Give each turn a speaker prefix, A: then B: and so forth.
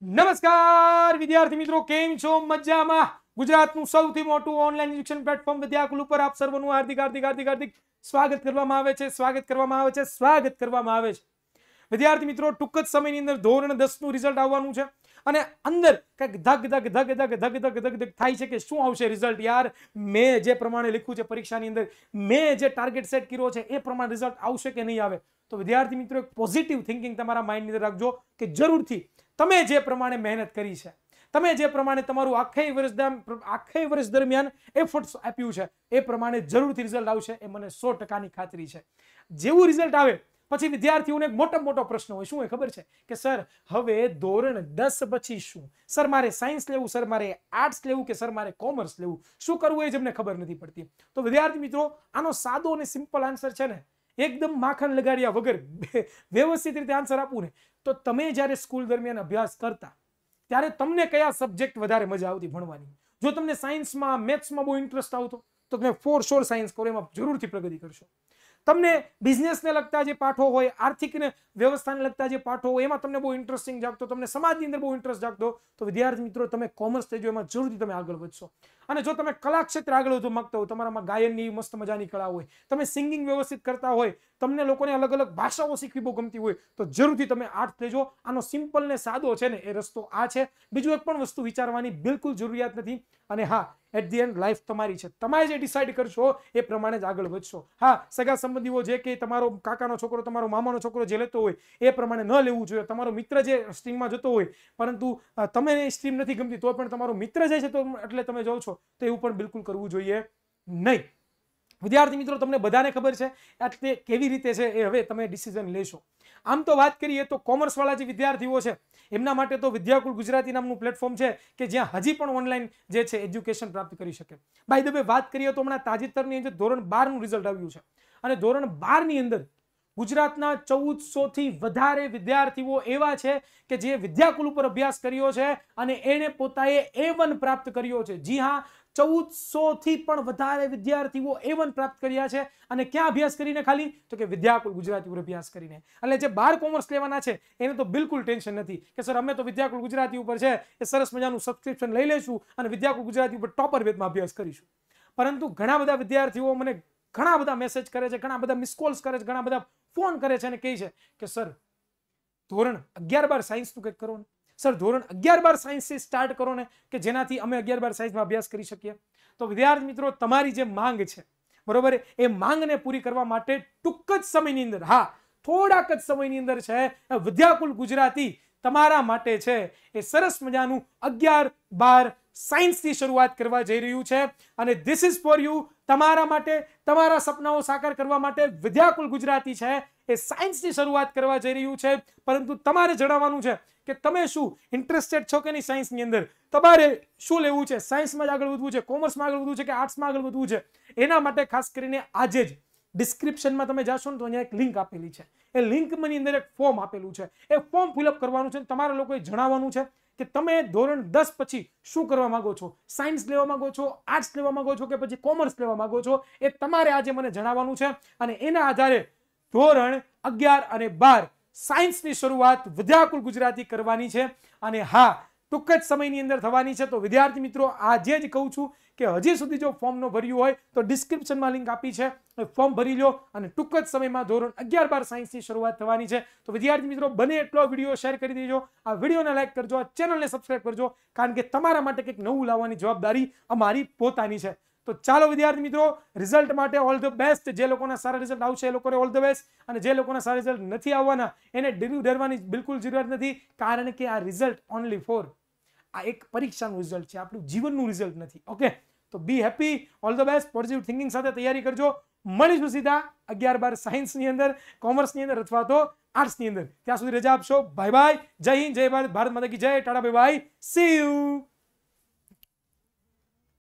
A: નમસ્કાર વિદ્યાર્થી મિત્રો કેમ છો મજામાં ગુજરાતનું સૌથી મોટું ઓનલાઈન એજ્યુકેશન પ્લેટફોર્મ વિદ્યાકુલ ઉપર આપ સર્વનું હાર્દિક હાર્દિક હાર્દિક હાર્દિક સ્વાગત કરવામાં આવે છે સ્વાગત કરવામાં આવે છે સ્વાગત કરવામાં આવે છે વિદ્યાર્થી મિત્રો ટૂંક જ સમયની અંદર ધોરણ દસનું રિઝલ્ટ આવવાનું છે અને અંદર કંઈક ધગ ધગ ધગ ધગ ધગ ધગ ધગ ધગ થાય છે કે શું આવશે રિઝલ્ટ યાર મેં જે પ્રમાણે લખ્યું છે પરીક્ષાની અંદર મેં જે ટાર્ગેટ સેટ કર્યો છે એ પ્રમાણે રિઝલ્ટ આવશે કે નહીં આવે તો વિદ્યાર્થી મિત્રો એક પોઝિટિવ થિંકિંગ તમારા માઇન્ડની અંદર રાખજો કે જરૂરથી તમે જે પ્રમાણે મહેનત કરી છે તમે જે પ્રમાણે તમારું આખે વર્ષ આખે વર્ષ દરમિયાન એફર્ટ્સ આપ્યું છે એ પ્રમાણે જરૂરથી રિઝલ્ટ આવશે એ મને સો ટકાની ખાતરી છે જેવું રિઝલ્ટ આવે પછી વિદ્યાર્થીઓને એક મોટો મોટો પ્રશ્ન હોય શું એ ખબર છે કે સર હવે ધોરણ દસ પછી શું સર મારે સાયન્સ લેવું સર મારે આર્ટ્સ લેવું કે સર મારે કોમર્સ લેવું શું કરવું એ જ અમને ખબર નથી પડતી તો વિદ્યાર્થી મિત્રો આનો સાદો અને સિમ્પલ આન્સર છે ને એકદમ માખણ લગાડ્યા વગર વ્યવસ્થિત રીતે આન્સર આપવું ને તો તમે જ્યારે સ્કૂલ દરમિયાન અભ્યાસ કરતા ત્યારે તમને કયા સબ્જેક્ટ વધારે મજા આવતી ભણવાની જો તમને સાયન્સમાં મેથ્સમાં બહુ ઇન્ટરેસ્ટ આવતો તો તમે ફોર શોર સાયન્સ કરો એમાં જરૂરથી પ્રગતિ કરશો તમને બિઝનેસને લગતા જે પાઠો હોય આર્થિકને વ્યવસ્થાને લગતા જે પાઠો હોય એમાં તમને બહુ ઇન્ટરેસ્ટિંગ જાગતો તમને સમાજની અંદર બહુ ઇન્ટરેસ્ટ જાગતો તો વિદ્યાર્થી મિત્રો તમે કોમર્સ લેજો એમાં જરૂરથી તમે આગળ વધશો અને જો તમે કલા ક્ષેત્રે આગળ વધવા માંગતા હો તમારામાં ગાયનની મસ્ત મજાની કળા હોય તમે સિંગિંગ વ્યવસ્થિત કરતા હોય તમને લોકોને અલગ અલગ ભાષાઓ શીખવી બહુ ગમતી હોય તો જરૂરથી તમે આર્ટ લેજો આનો સિમ્પલ ને સાદો છે ને એ રસ્તો આ છે બીજું એક પણ વસ્તુ વિચારવાની બિલકુલ જરૂરિયાત નથી અને હા એટ ધી એન્ડ લાઈફ તમારી છે તમારે જે ડિસાઈડ કરશો એ પ્રમાણે જ આગળ વધશો હા સગા સંબંધીઓ જે કે તમારો કાકાનો છોકરો તમારો મામાનો છોકરો જે લેતો હોય એ પ્રમાણે ન લેવું જોઈએ તમારો મિત્ર જે સ્ટ્રીમમાં જતો હોય પરંતુ તમે સ્ટ્રીમ નથી ગમતી તો પણ તમારો મિત્ર જાય છે તો એટલે તમે જાઓ છો તો એવું પણ બિલકુલ કરવું જોઈએ નહીં વિદ્યાર્થી મિત્રો તમને બધાને ખબર છે આ તે કેવી રીતે છે એ હવે તમે ડિસિઝન લેશો આમ તો વાત કરીએ તો કોમર્સવાળા જે વિદ્યાર્થીઓ છે એમના માટે તો વિદ્યાકુળ ગુજરાતી નામનું પ્લેટફોર્મ છે કે જ્યાં હજી પણ ઓનલાઈન જે છે એજ્યુકેશન પ્રાપ્ત કરી શકે બાય ધ વે વાત કરીએ તો હમણાં તાજેતરની અંદર ધોરણ બારનું રિઝલ્ટ આવ્યું છે અને ધોરણ બારની અંદર ગુજરાતના ચૌદસોથી વધારે વિદ્યાર્થીઓ એવા છે કે જે વિદ્યાકુલ ઉપર અભ્યાસ કર્યો છે અને એણે પોતાએ એ પ્રાપ્ત કર્યો છે જી હા ચૌદસોથી પણ વધારે વિદ્યાર્થીઓ એ પ્રાપ્ત કર્યા છે અને ક્યાં અભ્યાસ કરીને ખાલી તો કે વિદ્યાકુલ ગુજરાતી ઉપર અભ્યાસ કરીને એટલે જે બાર કોમર્સ લેવાના છે એને તો બિલકુલ ટેન્શન નથી કે સર અમે તો વિદ્યાકુલ ગુજરાતી ઉપર છે એ સરસ મજાનું સબસ્ક્રિપ્શન લઈ લઈશું અને વિદ્યાકુલ ગુજરાતી ઉપર ટોપર વેદમાં અભ્યાસ કરીશું પરંતુ ઘણા બધા વિદ્યાર્થીઓ મને ઘણા બધા મેસેજ કરે છે ઘણા બધા મિસ કરે છે ઘણા બધા ફોન કરે છે અને કહે છે કે સર ધોરણ અગિયાર બાર સાયન્સ સાયન્સનું કંઈક કરો ને સર ધોરણ અગિયાર બાર સાયન્સથી સ્ટાર્ટ કરો ને કે જેનાથી અમે અગિયાર બાર સાયન્સમાં અભ્યાસ કરી શકીએ તો વિદ્યાર્થી મિત્રો તમારી જે માંગ છે બરોબર એ માંગને પૂરી કરવા માટે ટૂંક જ સમયની અંદર હા થોડાક જ સમયની અંદર છે વિદ્યાકુલ ગુજરાતી તમારા માટે છે એ સરસ મજાનું અગિયાર બાર સાયન્સની શરૂઆત કરવા જઈ રહ્યું છે અને ધીસ ઇઝ ફોર યુ તમારા માટે તમારા સપનાઓ સાકાર કરવા માટે વિદ્યાકુલ ગુજરાતી છે એ સાયન્સની શરૂઆત કરવા જઈ રહ્યું છે પરંતુ તમારે જણાવવાનું છે કે તમે શું ઇન્ટરેસ્ટેડ છો કે નહીં સાયન્સની અંદર તમારે શું લેવું છે સાયન્સમાં જ આગળ વધવું છે કોમર્સમાં આગળ વધવું છે કે આર્ટ્સમાં આગળ વધવું છે એના માટે ખાસ કરીને આજે જ ડિસ્ક્રિપ્શનમાં તમે જાશો ને તો અહીંયા એક લિંક આપેલી છે એ લિંકમાંની અંદર એક ફોર્મ આપેલું છે એ ફોર્મ ફિલઅપ કરવાનું છે તમારે લોકોએ જણાવવાનું છે કે તમે ધોરણ દસ પછી શું કરવા માંગો છો સાયન્સ લેવા માંગો છો આર્ટ્સ લેવા માંગો છો કે પછી કોમર્સ લેવા માંગો છો એ તમારે આજે મને જણાવવાનું છે અને એના આધારે ધોરણ અગિયાર અને બાર સાયન્સની શરૂઆત વિદ્યાકુલ ગુજરાતી કરવાની છે અને હા ટૂંક જ સમયની અંદર થવાની છે તો વિદ્યાર્થી મિત્રો આજે જ કહું છું કે હજી સુધી જો ફોર્મ ભર્યું હોય તો ડિસ્ક્રિપ્શનમાં લિંક આપી છે ફોર્મ ભરી લો અને ટૂંક જ સમયમાં ધોરણ અગિયાર બાર સાયન્સની શરૂઆત થવાની છે તો વિદ્યાર્થી મિત્રો બને એટલો વિડીયો શેર કરી દેજો આ વિડીયોને લાઇક કરજો આ ચેનલને સબસ્ક્રાઈબ કરજો કારણ કે તમારા માટે કંઈક નવું લાવવાની જવાબદારી અમારી પોતાની છે તો ચાલો વિદ્યાર્થી મિત્રો રિઝલ્ટ માટે ઓલ ધ બેસ્ટ જે લોકોના સારા રિઝલ્ટ આવશે એ લોકોને ઓલ ધ બેસ્ટ અને જે લોકોના સારા રિઝલ્ટ નથી આવવાના એને ડરવાની બિલકુલ જરૂરત નથી કારણ કે આ રિઝલ્ટ ઓનલી ફોર આ એક પરીક્ષાનું રિઝલ્ટ છે આપણું જીવનનું રિઝલ્ટ નથી ઓકે તો be happy all the best positive thinking સાથે તૈયારી કરજો મળીશું સીધા અગિયાર બાર સાયન્સની અંદર કોમર્સની અંદર અથવા તો આર્ટ્સની અંદર ત્યાં સુધી રજા આપશો બાય બાય જય હિન્દ જય ભારત ભારત માતા કી જય ટાટા ભાઈ ભાઈ સી યુ